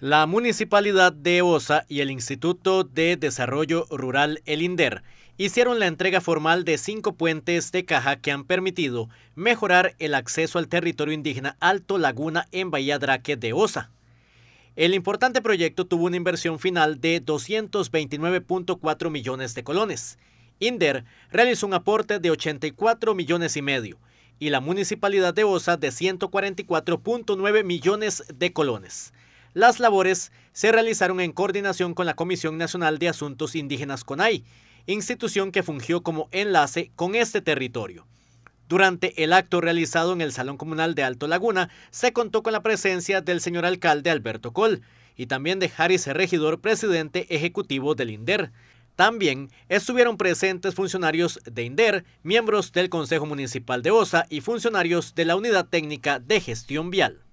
La Municipalidad de Osa y el Instituto de Desarrollo Rural, el INDER, hicieron la entrega formal de cinco puentes de caja que han permitido mejorar el acceso al territorio indígena Alto Laguna en Bahía Draque de Osa. El importante proyecto tuvo una inversión final de 229.4 millones de colones. INDER realizó un aporte de 84 millones y medio y la Municipalidad de Osa de 144.9 millones de colones. Las labores se realizaron en coordinación con la Comisión Nacional de Asuntos Indígenas CONAI, institución que fungió como enlace con este territorio. Durante el acto realizado en el Salón Comunal de Alto Laguna, se contó con la presencia del señor alcalde Alberto Col y también de Jarice Regidor, presidente ejecutivo del INDER. También estuvieron presentes funcionarios de INDER, miembros del Consejo Municipal de OSA y funcionarios de la Unidad Técnica de Gestión Vial.